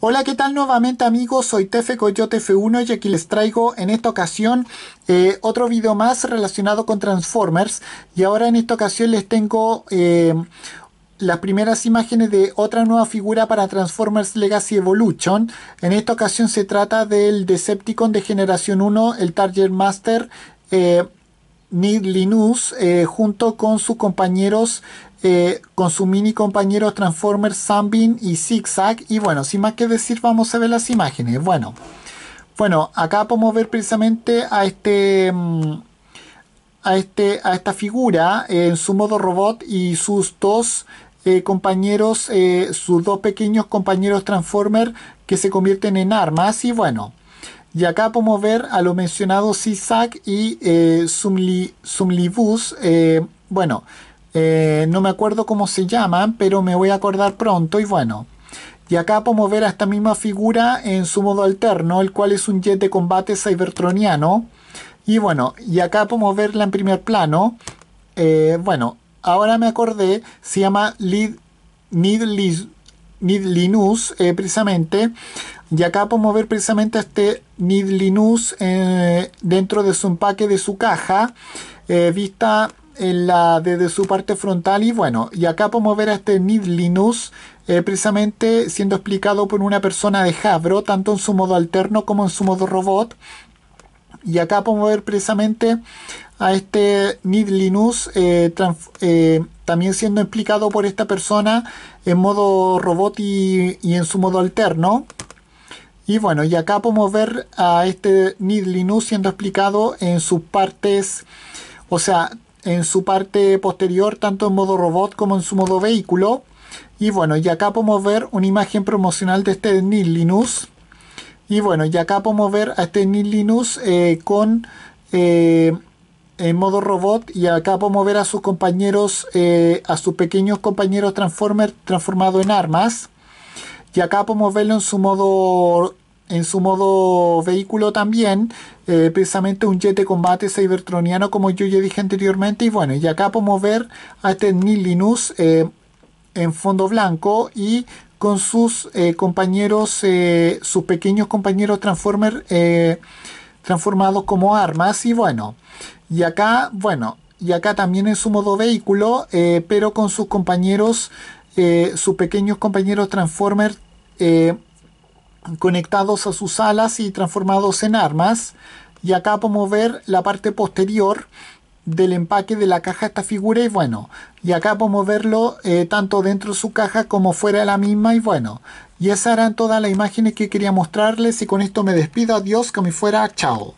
Hola, ¿qué tal nuevamente amigos? Soy Tefe Coyote F1 y aquí les traigo en esta ocasión eh, otro video más relacionado con Transformers. Y ahora en esta ocasión les tengo eh, las primeras imágenes de otra nueva figura para Transformers Legacy Evolution. En esta ocasión se trata del Decepticon de generación 1, el Target Master. Eh, Nid junto con sus compañeros eh, con su mini compañeros Transformers, Sunbeam y Zigzag. Y bueno, sin más que decir, vamos a ver las imágenes. Bueno, bueno acá podemos ver precisamente a este... Mm, a, este, a esta figura eh, en su modo robot y sus dos eh, compañeros, sus dos pequeños compañeros Transformer que se convierten en armas y bueno, y acá podemos ver a lo mencionado Zigzag y eh, Sumlibus. bueno, eh, no me acuerdo cómo se llaman, pero me voy a acordar pronto y bueno. Y acá podemos ver a esta misma figura en su modo alterno, el cual es un jet de combate cybertroniano. Y bueno, y acá podemos verla en primer plano. Eh, bueno, ahora me acordé, se llama Lid, eh, precisamente. Y acá podemos ver precisamente este Nid dentro de su empaque de su caja. vista en la, desde su parte frontal y bueno, y acá podemos ver a este Nidlinus eh, precisamente siendo explicado por una persona de Jabro tanto en su modo alterno como en su modo robot. Y acá podemos ver precisamente a este Nidlinus eh, eh, también siendo explicado por esta persona en modo robot y, en su modo alterno. Y bueno, y acá podemos ver a este Nidlinus siendo explicado en sus partes, o sea, en su parte posterior, tanto en modo robot como en su modo vehículo. Y bueno, y acá podemos ver una imagen promocional de este Nil Linux. Y bueno, y acá podemos ver a este Nil eh, con eh, en modo robot y acá podemos ver a sus compañeros, eh, a sus pequeños compañeros Transformer transformado en armas. Y acá podemos verlo en su modo en su modo vehículo también, eh, precisamente un jet de combate cybertroniano, como yo ya dije anteriormente. Y bueno, y acá podemos ver a este eh, en fondo blanco y con sus eh, compañeros, sus pequeños compañeros Transformer transformados como armas. Y bueno, y acá, bueno, y acá también en su modo vehículo, pero con sus compañeros, sus pequeños compañeros Transformer conectados a sus alas y transformados en armas. Y acá podemos ver la parte posterior del empaque de la caja esta figura y bueno, y acá podemos verlo eh, tanto dentro de su caja como fuera de la misma y bueno, y esas eran todas las imágenes que quería mostrarles y con esto me despido, adiós, que me fuera, chao.